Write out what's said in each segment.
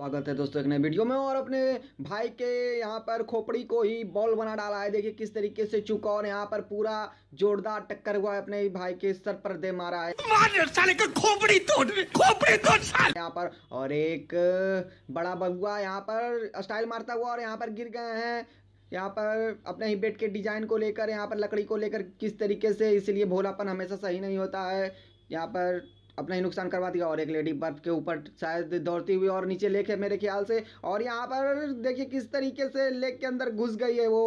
स्वागत है दोस्तों एक नए वीडियो में और अपने भाई के यहाँ पर खोपड़ी को ही बॉल बना डाला है देखिए किस तरीके से चुका और यहाँ पर पूरा जोरदार टक्कर हुआ है अपने भाई के सर पर दे मारा है साले का खोपड़ी तोड़ खोपड़ी तोड़ साले यहाँ पर और एक बड़ा बगुआ यहाँ पर स्टाइल मारता हुआ और यहाँ पर गिर गए हैं यहाँ पर अपने ही बेड के डिजाइन को लेकर यहाँ पर लकड़ी को लेकर किस तरीके से इसलिए भोलापन हमेशा सही नहीं होता है यहाँ पर अपना ही नुकसान करवा दिया और एक लेडी बर्फ के ऊपर शायद दौड़ती हुई और नीचे लेक है मेरे ख्याल से और यहाँ पर देखिए किस तरीके से लेक के अंदर घुस गई है वो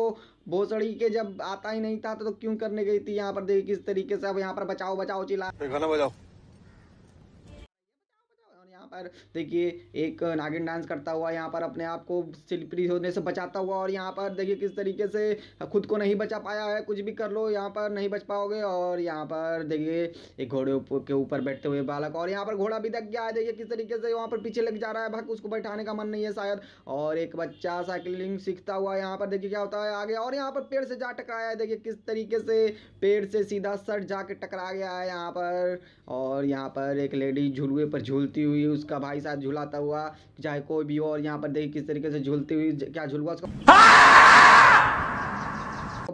भोसड़ी के जब आता ही नहीं था तो, तो क्यों करने गई थी यहाँ पर देखिए किस तरीके से अब यहाँ पर बचाओ बचाओ चिल्ला बजाओ पर देखिए एक नागिन डांस करता हुआ यहाँ पर अपने आप को स्लिपरी होने से बचाता हुआ और यहाँ पर देखिए किस तरीके से खुद को नहीं बचा पाया है कुछ भी कर लो यहाँ पर नहीं बच पाओगे और यहाँ पर देखिए एक घोड़े के ऊपर बैठते हुए बालक और यहाँ पर घोड़ा भी दग गया है देखिए किस तरीके से वहाँ पर पीछे लग जा रहा है भाग उसको बैठाने का मन नहीं है शायद और एक बच्चा साइकिलिंग सीखता हुआ यहाँ पर देखिए क्या होता है आगे और यहाँ पर पेड़ से जा टकराया है देखिए किस तरीके से पेड़ से सीधा सट जाके टकरा गया है यहाँ पर और यहाँ पर एक लेडी झुलुए पर झूलती हुई उसका भाई साथ झुलाता हुआ चाहे कोई भी हो और यहाँ पर देखिए किस तरीके से झूलती हुई क्या झुलवा उसका हाँ!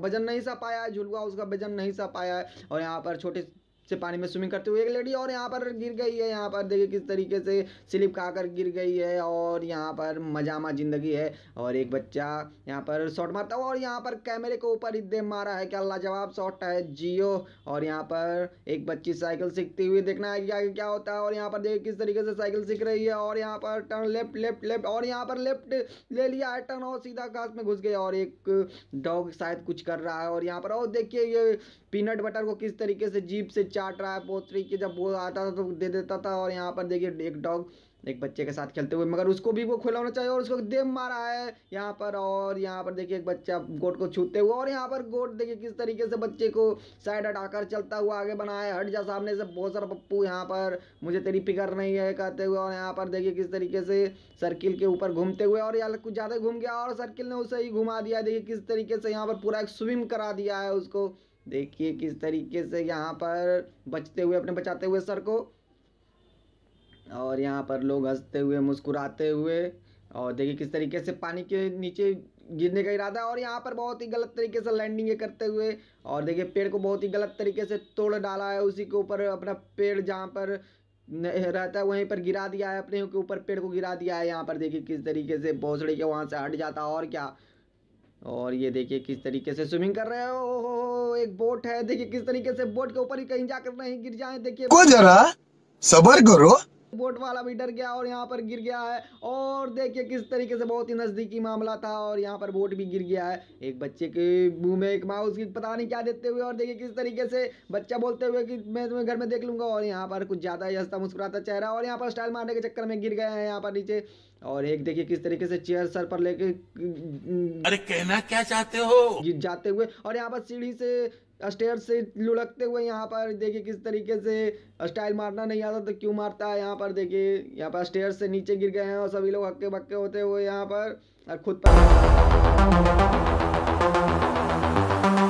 वजन नहीं सा पाया है झुलवा उसका वजन नहीं सह पाया है और यहाँ पर छोटे से पानी में स्विमिंग करते हुए एक लेडी और यहाँ पर गिर गई है यहाँ पर देखिए किस तरीके से स्लिप खाकर गिर गई है और यहाँ पर मजामा जिंदगी है और एक बच्चा यहाँ पर शॉट मारता और यहाँ पर कैमरे के ऊपर ही मारा है क्या लाजवाब शॉट है जियो और यहाँ पर एक बच्ची साइकिल सीखती हुई देखना है क्या क्या होता है और यहाँ पर देखिए किस तरीके से साइकिल सीख रही है और यहाँ पर टर्न लेफ्ट लेफ्ट लेफ्ट और यहाँ पर लेफ्ट ले लिया है टर्न और सीधा घास में घुस गया और एक डॉग शायद कुछ कर रहा है और यहाँ पर और देखिए ये पीनट बटर को किस तरीके से जीप से चाट रहा है पोतरी की जब वो आता था तो दे देता था और यहाँ पर देखिए एक डॉग एक बच्चे के साथ खेलते हुए मगर उसको भी वो खुलाना चाहिए और उसको देव मारा है यहाँ पर और यहाँ पर देखिए एक बच्चा गोट को छूते हुए और यहाँ पर गोट देखिए किस तरीके से बच्चे को साइड हटाकर चलता हुआ आगे बनाया हट जा सामने से बहुत सारा पप्पू यहाँ पर मुझे तेरी फिक्र नहीं है कहते हुए और यहाँ पर देखिए किस तरीके से सर्किल के ऊपर घूमते हुए और यहाँ कुछ ज़्यादा घूम गया और सर्किल ने उसे ही घुमा दिया देखिए किस तरीके से यहाँ पर पूरा एक स्विम करा दिया है उसको देखिए किस तरीके से यहाँ पर बचते हुए अपने बचाते हुए सर को और यहाँ पर लोग हंसते हुए मुस्कुराते हुए और देखिए किस तरीके से पानी के नीचे गिरने का इरादा है और यहाँ पर बहुत ही गलत तरीके से लैंडिंग करते हुए और देखिए पेड़ को बहुत ही गलत तरीके से तोड़ डाला है उसी के ऊपर अपना पेड़ जहाँ पर रहता है वहीं पर गिरा दिया है अपने के ऊपर पेड़ को गिरा दिया है यहाँ पर देखिए किस तरीके से भोसड़ी के वहाँ से हट जाता और क्या और ये देखिए किस तरीके से स्विमिंग कर रहे हो ओहो एक बोट है देखिए किस तरीके से बोट के ऊपर ही कहीं जाकर नहीं गिर जाए देखिए को जरा सबर करो बोट वाला भी डर गया और यहाँ पर गिर गया है और देखिए किस तरीके से बहुत ही नज़दीकी मामला था और यहाँ पर बोट भी गिर गया है एक बच्चे के मुँह में एक माउस की पता नहीं क्या देते हुए और देखिए किस तरीके से बच्चा बोलते हुए कि मैं तुम्हें घर में देख लूँगा और यहाँ पर कुछ ज़्यादा ही हंसता मुस्कुराता चेहरा और यहाँ पर स्टाइल मारने के चक्कर में गिर गए हैं यहाँ पर नीचे और एक देखिए किस तरीके से चेयर सर पर लेके अरे कहना क्या चाहते हो जाते हुए और यहाँ पर सीढ़ी से स्टेयर से लुढ़कते हुए यहाँ पर देखिए किस तरीके से स्टाइल मारना नहीं आता तो क्यों मारता है यहाँ पर देखिए यहाँ पर स्टेयर से नीचे गिर गए हैं और सभी लोग हक्के बक्के होते हुए यहाँ पर और खुद पर